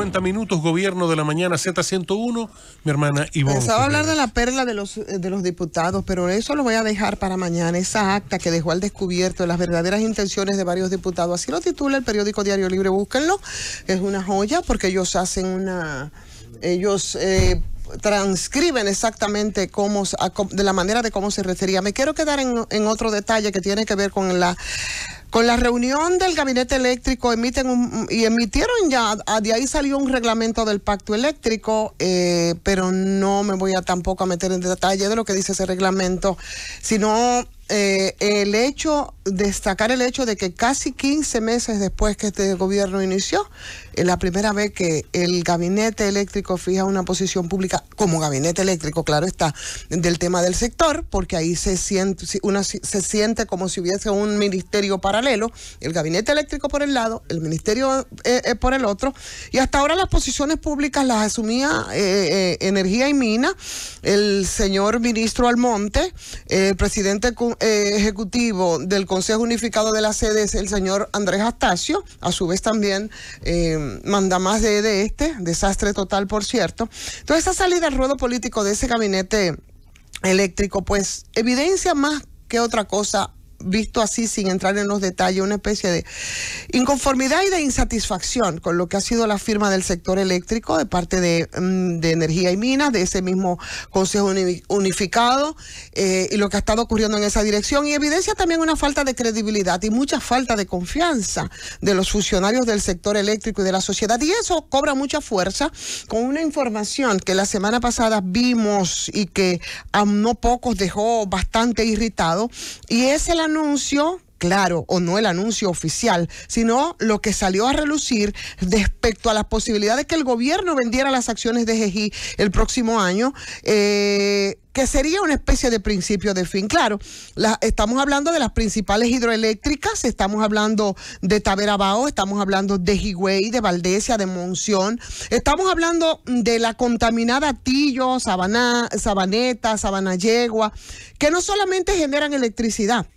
50 minutos, gobierno de la mañana Z101, mi hermana Ivonne. Pensaba hablar de la perla de los, eh, de los diputados, pero eso lo voy a dejar para mañana, esa acta que dejó al descubierto las verdaderas intenciones de varios diputados. Así lo titula el periódico Diario Libre, búsquenlo, es una joya porque ellos hacen una... Ellos... Eh, transcriben exactamente cómo, de la manera de cómo se refería. Me quiero quedar en otro detalle que tiene que ver con la con la reunión del gabinete eléctrico emiten un, y emitieron ya, ah, de ahí salió un reglamento del pacto eléctrico, eh, pero no me voy a tampoco a meter en detalle de lo que dice ese reglamento, sino eh, el hecho, destacar el hecho de que casi 15 meses después que este gobierno inició, la primera vez que el gabinete eléctrico fija una posición pública, como gabinete eléctrico, claro está, del tema del sector, porque ahí se siente, una, se siente como si hubiese un ministerio paralelo, el gabinete eléctrico por el lado, el ministerio eh, eh, por el otro, y hasta ahora las posiciones públicas las asumía eh, Energía y Mina, el señor ministro Almonte, el presidente ejecutivo del Consejo Unificado de la CDS, el señor Andrés Astacio, a su vez también... Eh, manda más de, de este, desastre total, por cierto. Entonces, esa salida al ruedo político de ese gabinete eléctrico, pues evidencia más que otra cosa visto así, sin entrar en los detalles, una especie de inconformidad y de insatisfacción con lo que ha sido la firma del sector eléctrico de parte de, mm, Energía y Minas, de ese mismo Consejo Unificado, eh, y lo que ha estado ocurriendo en esa dirección, y evidencia también una falta de credibilidad y mucha falta de confianza de los funcionarios del sector eléctrico y de la sociedad. Y eso cobra mucha fuerza con una información que la semana pasada vimos y que a no pocos dejó bastante irritado, y es el anuncio claro o no el anuncio oficial, sino lo que salió a relucir respecto a las posibilidades que el gobierno vendiera las acciones de GEGI el próximo año. Eh, que sería una especie de principio de fin. Claro, estamos hablando de las principales hidroeléctricas, estamos hablando de Taberabao, estamos hablando de Higüey, de Valdesia, de Monción, estamos hablando de la contaminada Tillo, Sabana, Sabaneta, Sabanayegua, que no solamente generan electricidad,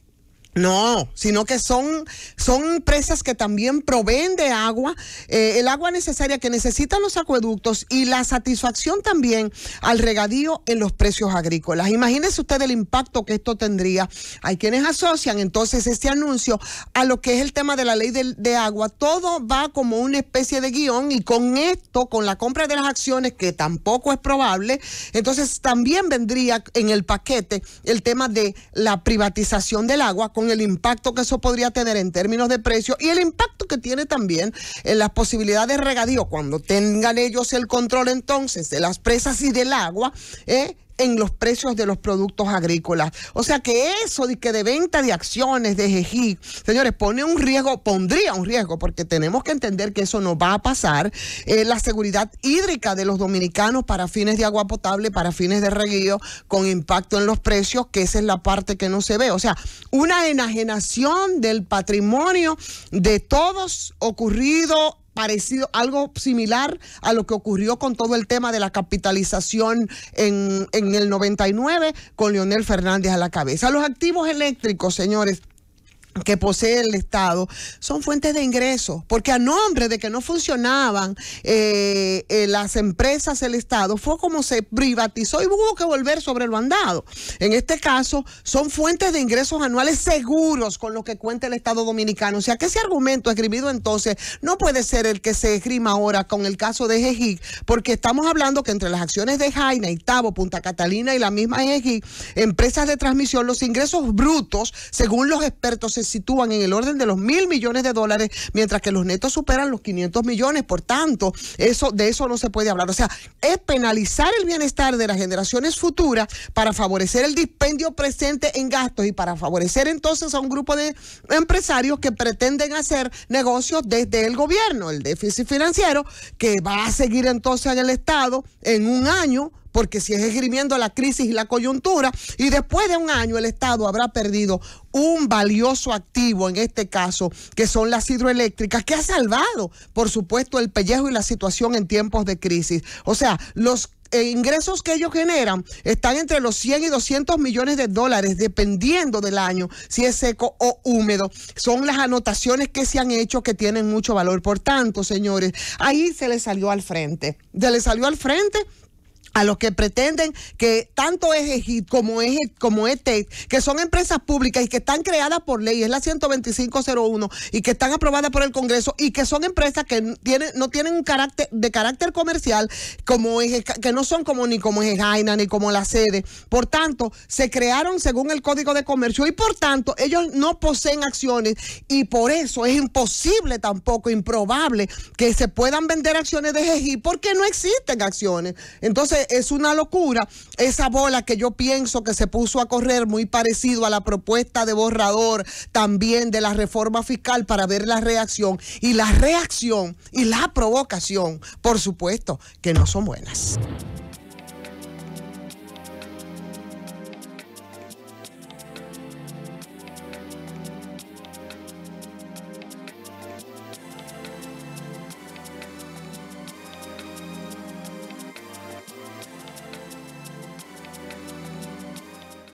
no, sino que son, son empresas que también proveen de agua, eh, el agua necesaria que necesitan los acueductos y la satisfacción también al regadío en los precios agrícolas. Imagínense usted el impacto que esto tendría. Hay quienes asocian entonces este anuncio a lo que es el tema de la ley de, agua. Todo va como una especie de guión y con esto, con la compra de las acciones, que tampoco es probable, entonces también vendría en el paquete el tema de la privatización del agua el impacto que eso podría tener en términos de precio y el impacto que tiene también en las posibilidades de regadío. Cuando tengan ellos el control entonces de las presas y del agua, ¿eh? en los precios de los productos agrícolas. O sea que eso de que de venta de acciones de Její, señores, pone un riesgo, pondría un riesgo, porque tenemos que entender que eso no va a pasar, eh, la seguridad hídrica de los dominicanos para fines de agua potable, para fines de reguío, con impacto en los precios, que esa es la parte que no se ve. O sea, una enajenación del patrimonio de todos ocurrido parecido, algo similar a lo que ocurrió con todo el tema de la capitalización en, en el 99 con Leonel Fernández a la cabeza. Los activos eléctricos, señores, que posee el Estado son fuentes de ingresos, porque a nombre de que no funcionaban eh, eh, las empresas, el Estado, fue como se privatizó y hubo que volver sobre lo andado. En este caso, son fuentes de ingresos anuales seguros con lo que cuenta el Estado dominicano. O sea que ese argumento escribido entonces no puede ser el que se esgrima ahora con el caso de Egi porque estamos hablando que entre las acciones de Jaina, Itabo, Punta Catalina y la misma EGIC, empresas de transmisión, los ingresos brutos, según los expertos, se sitúan en el orden de los mil millones de dólares, mientras que los netos superan los 500 millones. Por tanto, eso, de eso no se puede hablar. O sea, es penalizar el bienestar de las generaciones futuras para favorecer el dispendio presente en gastos y para favorecer entonces a un grupo de empresarios que pretenden hacer negocios desde el gobierno, el déficit financiero, que va a seguir entonces en el Estado en un año porque si es esgrimiendo la crisis y la coyuntura, y después de un año el Estado habrá perdido un valioso activo, en este caso, que son las hidroeléctricas, que ha salvado, por supuesto, el pellejo y la situación en tiempos de crisis. O sea, los eh, ingresos que ellos generan están entre los 100 y 200 millones de dólares, dependiendo del año, si es seco o húmedo. Son las anotaciones que se han hecho que tienen mucho valor. Por tanto, señores, ahí se les salió al frente. Se les salió al frente a los que pretenden que tanto es EGIT como es como ETEC, que son empresas públicas y que están creadas por ley, es la 12501 y que están aprobadas por el Congreso y que son empresas que tienen no tienen un carácter de carácter comercial como es, que no son como ni como es ni como la sede. Por tanto, se crearon según el Código de Comercio y por tanto, ellos no poseen acciones y por eso es imposible tampoco improbable que se puedan vender acciones de EGIT porque no existen acciones. Entonces, es una locura esa bola que yo pienso que se puso a correr muy parecido a la propuesta de borrador también de la reforma fiscal para ver la reacción y la reacción y la provocación, por supuesto, que no son buenas.